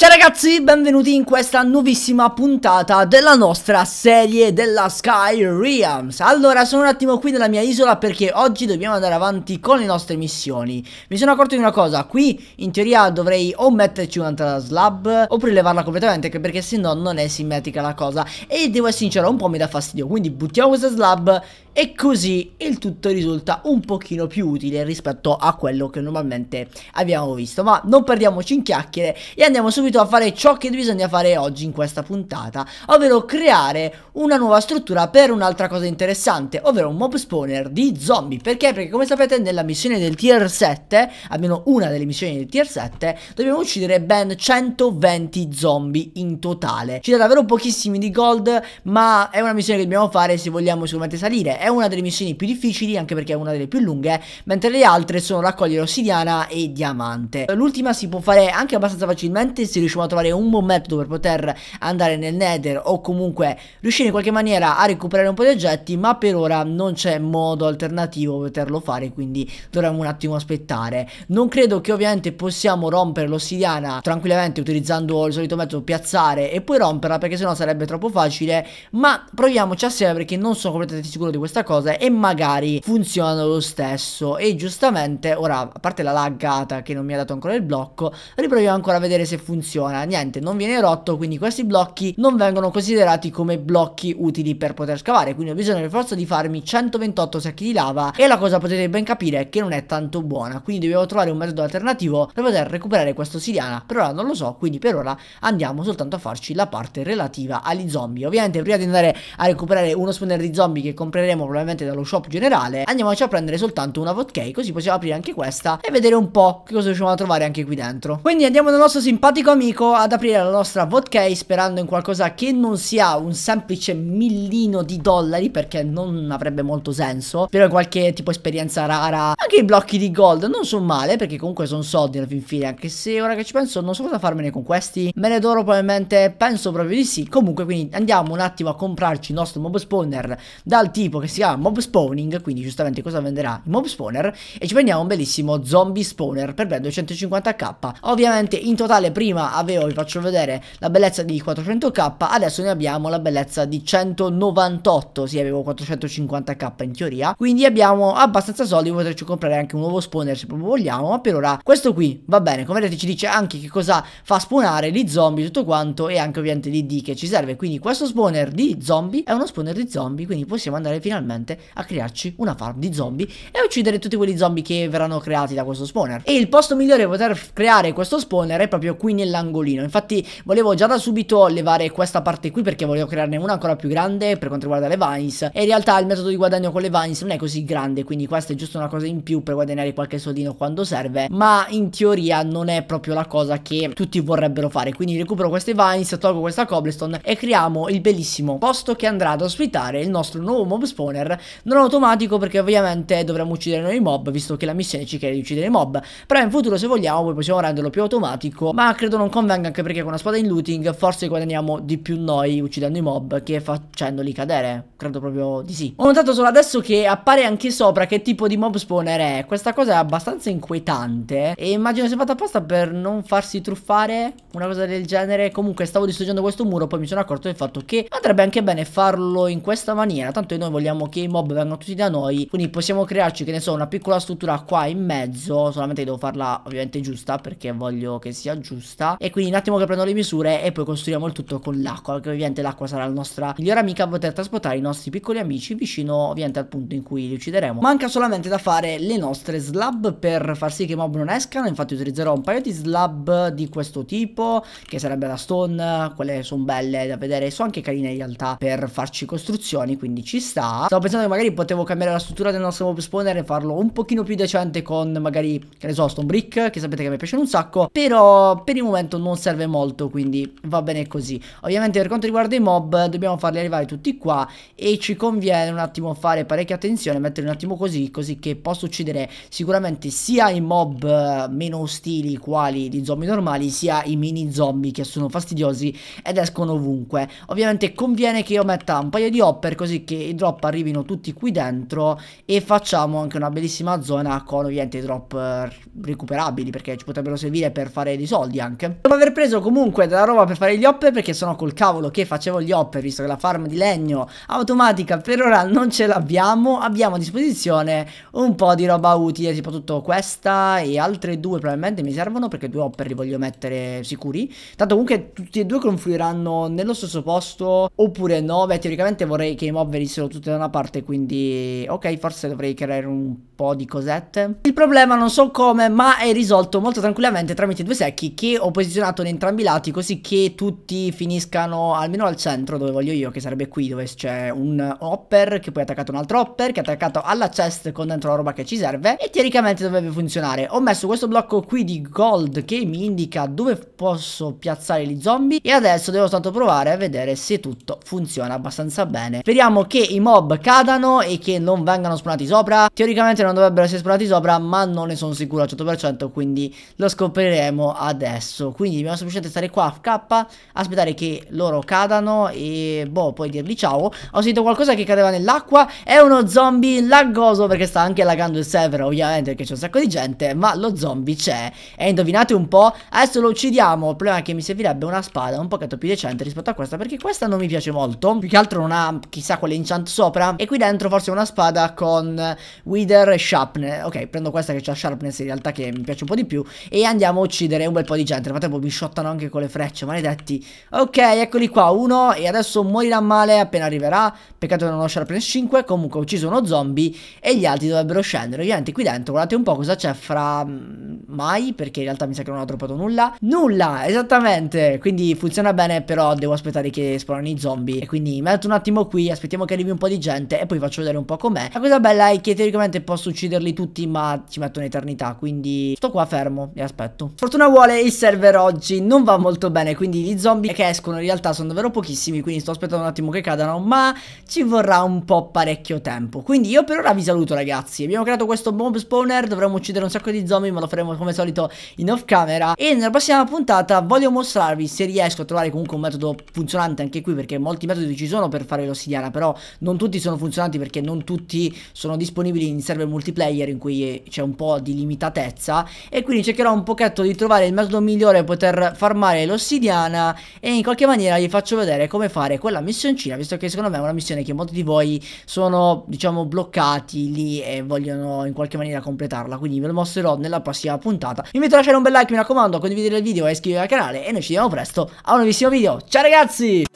Ciao ragazzi, benvenuti in questa nuovissima puntata della nostra serie della Sky Realms Allora, sono un attimo qui nella mia isola perché oggi dobbiamo andare avanti con le nostre missioni Mi sono accorto di una cosa, qui in teoria dovrei o metterci un'altra slab o prelevarla completamente perché se no non è simmetrica la cosa E devo essere sincero, un po' mi dà fastidio, quindi buttiamo questa slab e così il tutto risulta un pochino più utile rispetto a quello che normalmente abbiamo visto. Ma non perdiamoci in chiacchiere e andiamo subito a fare ciò che bisogna fare oggi in questa puntata, ovvero creare una nuova struttura per un'altra cosa interessante, ovvero un mob spawner di zombie. Perché? Perché come sapete nella missione del tier 7, almeno una delle missioni del tier 7, dobbiamo uccidere ben 120 zombie in totale. Ci dà davvero pochissimi di gold, ma è una missione che dobbiamo fare se vogliamo sicuramente salire. È è una delle missioni più difficili anche perché è una delle più lunghe, mentre le altre sono raccogliere ossidiana e diamante. L'ultima si può fare anche abbastanza facilmente se riusciamo a trovare un buon metodo per poter andare nel nether o comunque riuscire in qualche maniera a recuperare un po' di oggetti, ma per ora non c'è modo alternativo per poterlo fare, quindi dovremmo un attimo aspettare. Non credo che ovviamente possiamo rompere l'ossidiana tranquillamente utilizzando il solito metodo piazzare e poi romperla perché sennò sarebbe troppo facile, ma proviamoci assieme perché non sono completamente sicuro di questo questa cosa e magari funziona lo stesso e giustamente ora a parte la laggata che non mi ha dato ancora il blocco riproviamo ancora a vedere se funziona niente non viene rotto quindi questi blocchi non vengono considerati come blocchi utili per poter scavare quindi ho bisogno per forza di farmi 128 sacchi di lava e la cosa potete ben capire è che non è tanto buona quindi dobbiamo trovare un metodo alternativo per poter recuperare questo siriana per ora non lo so quindi per ora andiamo soltanto a farci la parte relativa agli zombie ovviamente prima di andare a recuperare uno spawner di zombie che compreremo prenderemo probabilmente dallo shop generale Andiamoci a prendere soltanto una vodka Così possiamo aprire anche questa e vedere un po' che cosa riusciamo a trovare anche qui dentro Quindi andiamo dal nostro simpatico amico ad aprire la nostra vodka Sperando in qualcosa che non sia un semplice millino di dollari Perché non avrebbe molto senso Però qualche tipo esperienza rara Anche i blocchi di gold non sono male perché comunque sono soldi alla fin fine Anche se ora che ci penso non so cosa farmene con questi Me ne d'oro probabilmente penso proprio di sì Comunque quindi andiamo un attimo a comprarci il nostro mob spawner Dal tipo che che si chiama Mob Spawning, quindi giustamente cosa venderà il Mob Spawner, e ci prendiamo un bellissimo Zombie Spawner per ben 250k. Ovviamente in totale prima avevo, vi faccio vedere, la bellezza di 400k, adesso ne abbiamo la bellezza di 198, sì avevo 450k in teoria, quindi abbiamo abbastanza soldi per comprare anche un nuovo spawner se proprio vogliamo, ma per ora questo qui va bene, come vedete ci dice anche che cosa fa spawnare di zombie tutto quanto e anche ovviamente di D che ci serve, quindi questo spawner di zombie è uno spawner di zombie, quindi possiamo andare finalmente finalmente a crearci una farm di zombie e uccidere tutti quegli zombie che verranno creati da questo spawner. E il posto migliore per poter creare questo spawner è proprio qui nell'angolino. Infatti volevo già da subito levare questa parte qui perché volevo crearne una ancora più grande per quanto riguarda le vines. E in realtà il metodo di guadagno con le vines non è così grande, quindi questa è giusto una cosa in più per guadagnare qualche soldino quando serve. Ma in teoria non è proprio la cosa che tutti vorrebbero fare. Quindi recupero queste vines, tolgo questa cobblestone e creiamo il bellissimo posto che andrà ad ospitare il nostro nuovo mob spawner spawner non automatico perché ovviamente dovremmo uccidere noi i mob visto che la missione ci chiede di uccidere i mob però in futuro se vogliamo poi possiamo renderlo più automatico ma credo non convenga anche perché con una spada in looting forse guadagniamo di più noi uccidendo i mob che facendoli cadere credo proprio di sì ho notato solo adesso che appare anche sopra che tipo di mob spawner è questa cosa è abbastanza inquietante e immagino sia fatta apposta per non farsi truffare una cosa del genere comunque stavo distruggendo questo muro poi mi sono accorto del fatto che andrebbe anche bene farlo in questa maniera tanto noi vogliamo sappiamo che i mob vengono tutti da noi quindi possiamo crearci che ne so una piccola struttura qua in mezzo solamente devo farla ovviamente giusta perché voglio che sia giusta e quindi un attimo che prendo le misure e poi costruiamo il tutto con l'acqua perché ovviamente l'acqua sarà la nostra migliore amica a poter trasportare i nostri piccoli amici vicino ovviamente al punto in cui li uccideremo manca solamente da fare le nostre slab per far sì che i mob non escano infatti utilizzerò un paio di slab di questo tipo che sarebbe la stone quelle sono belle da vedere sono anche carine in realtà per farci costruzioni quindi ci sta Stavo pensando che magari potevo cambiare la struttura del nostro mob spawner e farlo un pochino più decente con magari, che ne so, stone brick, che sapete che mi piacciono un sacco, però per il momento non serve molto, quindi va bene così. Ovviamente per quanto riguarda i mob dobbiamo farli arrivare tutti qua e ci conviene un attimo fare parecchia attenzione, metterli un attimo così, così che posso uccidere sicuramente sia i mob eh, meno ostili quali gli zombie normali, sia i mini zombie che sono fastidiosi ed escono ovunque. Ovviamente conviene che io metta un paio di hopper così che i drop arrivano arrivino tutti qui dentro e facciamo anche una bellissima zona con ovviamente i drop eh, recuperabili perché ci potrebbero servire per fare dei soldi anche. Dopo aver preso comunque della roba per fare gli hopper perché sono col cavolo che facevo gli hopper visto che la farm di legno automatica per ora non ce l'abbiamo, abbiamo a disposizione un po' di roba utile soprattutto questa e altre due probabilmente mi servono perché due hopper li voglio mettere sicuri. Tanto comunque tutti e due confluiranno nello stesso posto oppure no, beh teoricamente vorrei che i mob venissero tutti da una una parte quindi ok forse dovrei creare un po' di cosette il problema non so come ma è risolto molto tranquillamente tramite due secchi che ho posizionato in entrambi i lati così che tutti finiscano almeno al centro dove voglio io che sarebbe qui dove c'è un hopper che poi ha attaccato un altro hopper che è attaccato alla chest con dentro la roba che ci serve e teoricamente dovrebbe funzionare ho messo questo blocco qui di gold che mi indica dove posso piazzare gli zombie e adesso devo soltanto provare a vedere se tutto funziona abbastanza bene speriamo che i mob mob cadano e che non vengano spawnati sopra. Teoricamente non dovrebbero essere spawnati sopra, ma non ne sono sicuro al 100%, quindi lo scopriremo adesso. Quindi dobbiamo semplicemente stare qua K, aspettare che loro cadano e boh, poi dirgli ciao. Ho sentito qualcosa che cadeva nell'acqua, è uno zombie laggoso perché sta anche laggando il server, ovviamente, perché c'è un sacco di gente, ma lo zombie c'è. E indovinate un po', adesso lo uccidiamo, il problema è che mi servirebbe una spada un pochetto più decente rispetto a questa, perché questa non mi piace molto, più che altro non ha chissà quale inchant sopra, sopra e qui dentro forse una spada con Wither e Sharpness. Ok, prendo questa che ha Sharpness in realtà che mi piace un po' di più e andiamo a uccidere un bel po' di gente. Nel frattempo mi shottano anche con le frecce, maledetti. Ok, eccoli qua, uno e adesso morirà male appena arriverà. Peccato che non ho Sharpness 5, comunque ho ucciso uno zombie e gli altri dovrebbero scendere. Ovviamente qui dentro guardate un po' cosa c'è fra mm, mai perché in realtà mi sa che non ho troppato nulla. Nulla, esattamente. Quindi funziona bene, però devo aspettare che spawnano i zombie e quindi metto un attimo qui, aspettiamo che arrivi un po' di gente gente e poi faccio vedere un po' com'è. La cosa bella è che teoricamente posso ucciderli tutti ma ci metto un'eternità quindi sto qua fermo e aspetto. Fortuna vuole il server oggi non va molto bene quindi gli zombie che escono in realtà sono davvero pochissimi quindi sto aspettando un attimo che cadano ma ci vorrà un po' parecchio tempo. Quindi io per ora vi saluto ragazzi abbiamo creato questo bomb spawner dovremmo uccidere un sacco di zombie ma lo faremo come solito in off camera e nella prossima puntata voglio mostrarvi se riesco a trovare comunque un metodo funzionante anche qui perché molti metodi ci sono per fare l'ossidiana però non tutti tutti sono funzionanti perché non tutti sono disponibili in server multiplayer in cui c'è un po' di limitatezza e quindi cercherò un pochetto di trovare il metodo migliore per poter farmare l'ossidiana e in qualche maniera vi faccio vedere come fare quella missioncina visto che secondo me è una missione che molti di voi sono diciamo bloccati lì e vogliono in qualche maniera completarla quindi ve lo mostrerò nella prossima puntata vi invito a lasciare un bel like mi raccomando a condividere il video e iscrivervi al canale e noi ci vediamo presto a un nuovissimo video ciao ragazzi